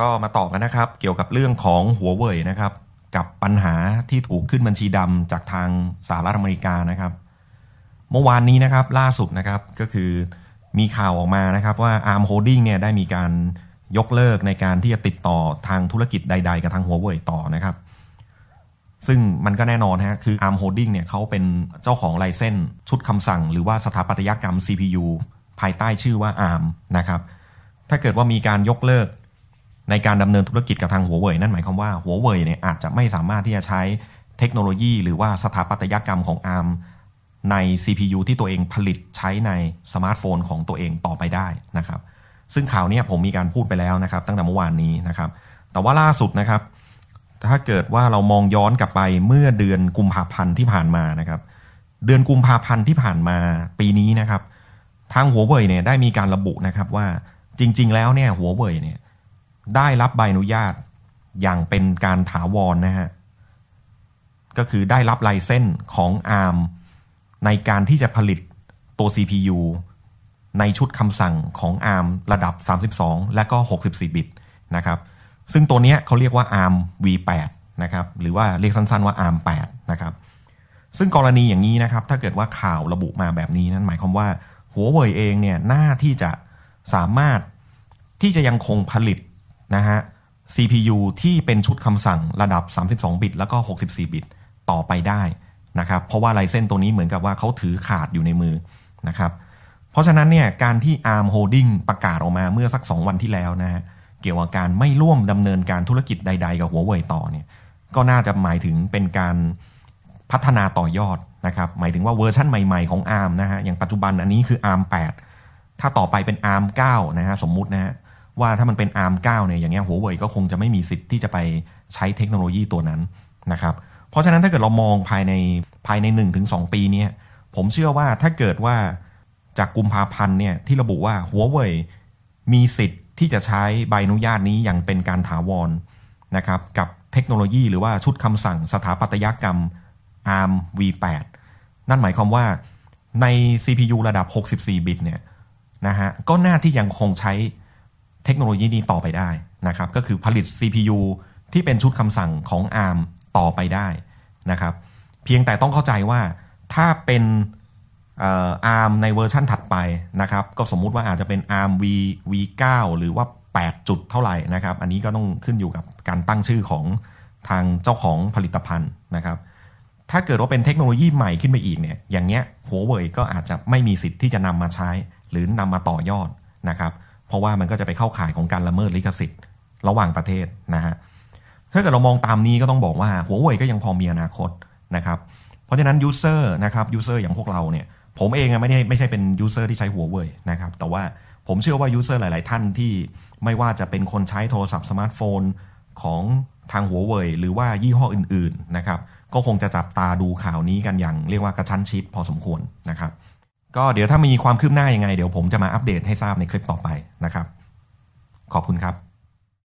ก็มาต่อกันนะครับ เกี่ยวกับเรื่องของหัวเว่ยนะครับกับปัญหาที่ถูกขึ้นบัญชีดำจากทางสหรัฐอเมริกานะครับ เมื่อวานนี้นะครับล่าสุดนะครับก็คือมีข่าวออกมานะครับ ว่า Arm Holding เนี่ยได้มีการยกเลิกในการที่จะติดต่อทางธุรกิจใด ๆ กับทางหัวเว่ยต่อนะครับ ซึ่งมันก็แน่นอนฮะคือ Arm Holding เนี่ยเขาเป็นเจ้าของไลเซนชุดคำสั่ง หรือว่าสถาปัตยกรรม CPU ภายใต้ชื่อว่า ARM นะครับถ้าเกิดว่ามีการยกเลิกในการดำเนินธุรกิจกับทางหัวเว่ย นั่นหมายความว่า หัวเว่ยเนี่ยอาจจะไม่สามารถที่จะใช้เทคโนโลยี หรือว่าสถาปัตยกรรมของ ARM ใน CPU ที่ตัวเองผลิตใช้ในสมาร์ทโฟนของตัวเองต่อไปได้นะครับซึ่งข่าวนี้ผมมีการพูดไปแล้วนะครับ ตั้งแต่เมื่อวานนี้นะครับแต่ว่าล่าสุดนะครับ ถ้าเกิดว่าเรามองย้อนกลับไปเมื่อเดือนกุมภาพันธ์ที่ผ่านมานะครับเดือนกุมภาพันธ์ที่ผ่านมา ปีนี้นะครับทางหัวเว่ยเนี่ยได้มีการระบุนะครับว่า จริงๆแล้วเนี่ยหัวเว่ยเนี่ยได้รับใบอนุญาตอย่างเป็นการถาวรนนะฮะ ก็คือได้รับลายเส้นของ ARM ในการที่จะผลิตตัว CPU ในชุดคำสั่งของ ARM ระดับ 32 และก็ 64บิตนะครับ ซึ่งตัวนี้เขาเรียกว่า ARM V8 นะครับ หรือว่า เรียกสั้นๆ ว่า ARM 8นะครับ ซึ่งกรณีอย่างนี้นะครับ ถ้าเกิดว่าข่าวระบุมาแบบนี้นั่นหมายความว่าหัวเว่ยเองเนี่ยน่าที่จะสามารถที่จะยังคงผลิตนะฮะ CPU ที่เป็นชุดคำสั่งระดับ 32 บิต แล้วก็ 64 บิต ต่อไปได้นะครับ เพราะว่าลายเส้นตัวนี้เหมือนกับว่าเขาถือขาดอยู่ในมือนะครับ เพราะฉะนั้นเนี่ยการที่ ARM Holding ประกาศออกมาเมื่อสัก 2 วันที่แล้วนะฮะเกี่ยวกับการไม่ร่วมดำเนินการธุรกิจใดๆ กับหัวเว่ยต่อเนี่ยก็น่าจะหมายถึงเป็นการพัฒนาต่อยอดนะครับหมายถึงว่าเวอร์ชันใหม่ ๆของ ARM นะฮะอย่างปัจจุบันอันนี้คือ ARM 8 ถ้าต่อไปเป็น ARM 9 นะฮะสมมุตินะฮะว่าถ้ามันเป็น ARM9 เนี่ยอย่างเงี้ยหัวเว่ยก็คงจะไม่มีสิทธิ์ที่จะไปใช้เทคโนโลยีตัวนั้นนะครับ เพราะฉะนั้นถ้าเกิดเรามองภายในภายใน 1-2 ปีนี้ผมเชื่อว่าถ้าเกิดว่าจากกุมภาพันธ์เนี่ยที่ระบุว่าหัวเว่ยมีสิทธิ์ที่จะใช้ใบอนุญาตนี้อย่างเป็นการถาวรนะครับกับเทคโนโลยีหรือว่าชุดคำสั่งสถาปัตยกรรม ARM V8 นั่นหมายความว่าใน CPU ระดับ 64บิตเนี่ยนะฮะก็น่าที่ยังคงใช้เทคโนโลยีนี้ต่อไปได้นะครับ ก็คือผลิต CPU ที่เป็นชุดคำสั่งของ ARM ต่อไปได้นะครับ เพียงแต่ต้องเข้าใจว่าถ้าเป็นอาร์มในเวอร์ชั่นถัดไปนะครับ ก็สมมุติว่าอาจจะเป็น ARM V V9 หรือว่า8จุดเท่าไหร่นะครับอันนี้ก็ต้องขึ้นอยู่กับการตั้งชื่อของทางเจ้าของผลิตภัณฑ์นะครับ ถ้าเกิดว่าเป็นเทคโนโลยีใหม่ขึ้นไปอีกเนี่ย อย่างเงี้ยหัวเว่ยก็อาจจะไม่มีสิทธิ์ที่จะนำมาใช้ หรือนำมาต่อยอดนะครับเเพราะว่ามันก็จะไปเข้าข่ายของการละเมิดลิขสิทธิ์ ระหว่างประเทศนะฮะ ถ้าเกิดเรามองตามนี้ก็ต้องบอกว่าหัวเว่ยก็ยังพอมีอนาคตนะครับ เพราะฉะนั้นยูเซอร์นะครับยูเซอร์อย่างพวกเราเนี่ย ผมเองไม่ได้ไม่ใช่เป็นยูเซอร์ที่ใช้หัวเว่ยนะครับแต่ว่าผมเชื่อว่ายูเซอร์หลาย ๆท่านที่ไม่ว่าจะเป็นคนใช้โทรศัพท์สมาร์ทโฟน ของทางหัวเว่ยหรือว่ายี่ห้ออื่น ๆ นะครับ ก็คงจะจับตาดูข่าวนี้กันอย่างเรียกว่ากระชั้นชิด พอสมควรนะครับก็เดี๋ยวถ้ามีความคืบหน้ายังไงเดี๋ยวผมจะมาอัปเดตให้ทราบในคลิปต่อไปนะครับ ขอบคุณครับ